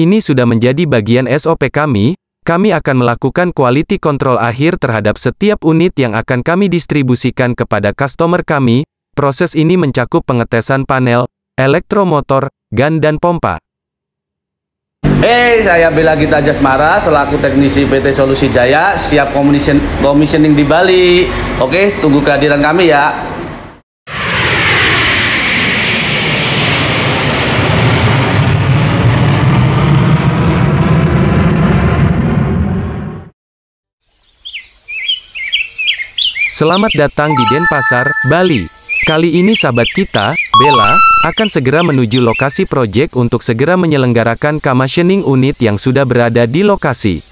Ini sudah menjadi bagian SOP kami, kami akan melakukan quality control akhir terhadap setiap unit yang akan kami distribusikan kepada customer kami. Proses ini mencakup pengetesan panel, elektromotor, gan dan pompa. Hey, saya Bela Gita Jasmara selaku teknisi PT Solusi Jaya siap commissioning di Bali. Oke, tunggu kehadiran kami ya. Selamat datang di Denpasar, Bali. Kali ini sahabat kita, Bella, akan segera menuju lokasi proyek untuk segera menyelenggarakan commissioning unit yang sudah berada di lokasi.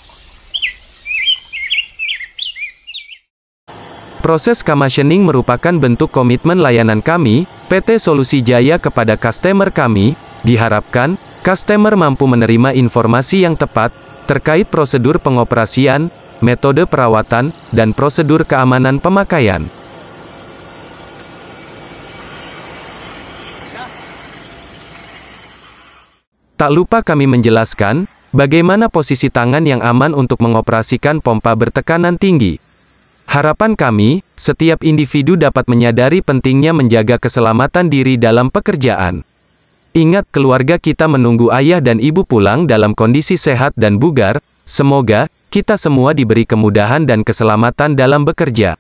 Proses commissioning merupakan bentuk komitmen layanan kami, PT Solusi Jaya kepada customer kami, diharapkan, customer mampu menerima informasi yang tepat, terkait prosedur pengoperasian, metode perawatan, dan prosedur keamanan pemakaian. Tak lupa kami menjelaskan, bagaimana posisi tangan yang aman untuk mengoperasikan pompa bertekanan tinggi. Harapan kami, setiap individu dapat menyadari pentingnya menjaga keselamatan diri dalam pekerjaan. Ingat keluarga kita menunggu ayah dan ibu pulang dalam kondisi sehat dan bugar, semoga, kita semua diberi kemudahan dan keselamatan dalam bekerja.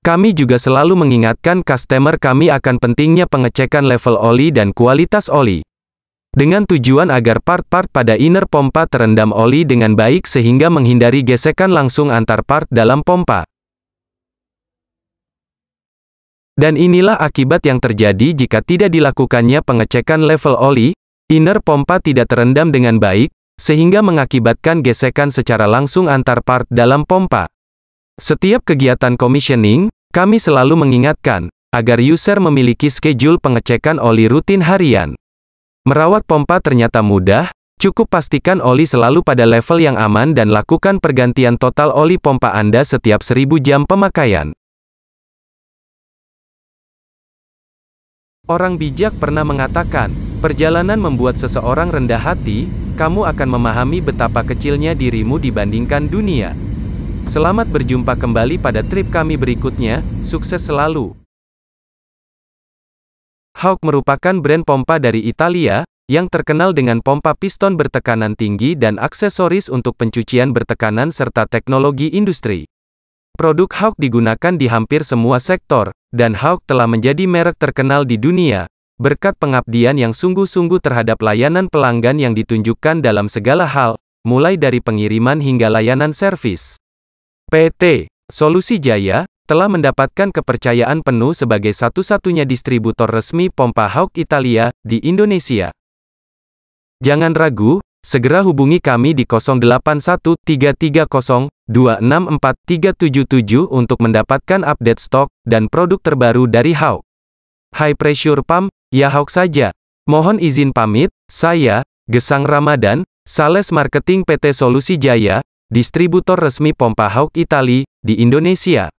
Kami juga selalu mengingatkan customer kami akan pentingnya pengecekan level oli dan kualitas oli. Dengan tujuan agar part-part pada inner pompa terendam oli dengan baik sehingga menghindari gesekan langsung antar part dalam pompa. Dan inilah akibat yang terjadi jika tidak dilakukannya pengecekan level oli, Inner pompa tidak terendam dengan baik, sehingga mengakibatkan gesekan secara langsung antar part dalam pompa. Setiap kegiatan commissioning, kami selalu mengingatkan, agar user memiliki schedule pengecekan oli rutin harian. Merawat pompa ternyata mudah, cukup pastikan oli selalu pada level yang aman dan lakukan pergantian total oli pompa Anda setiap 1000 jam pemakaian. Orang bijak pernah mengatakan, Perjalanan membuat seseorang rendah hati, kamu akan memahami betapa kecilnya dirimu dibandingkan dunia. Selamat berjumpa kembali pada trip kami berikutnya, sukses selalu. Hawk merupakan brand pompa dari Italia, yang terkenal dengan pompa piston bertekanan tinggi dan aksesoris untuk pencucian bertekanan serta teknologi industri. Produk Hawk digunakan di hampir semua sektor, dan Hawk telah menjadi merek terkenal di dunia, berkat pengabdian yang sungguh-sungguh terhadap layanan pelanggan yang ditunjukkan dalam segala hal, mulai dari pengiriman hingga layanan servis. PT Solusi Jaya telah mendapatkan kepercayaan penuh sebagai satu-satunya distributor resmi pompa Hawk Italia di Indonesia. Jangan ragu, segera hubungi kami di 081330264377 untuk mendapatkan update stok dan produk terbaru dari Hawk. High Pressure Pump, ya hoax saja. Mohon izin pamit, saya, Gesang Ramadan, Sales Marketing PT Solusi Jaya, distributor resmi pompa hoax Itali, di Indonesia.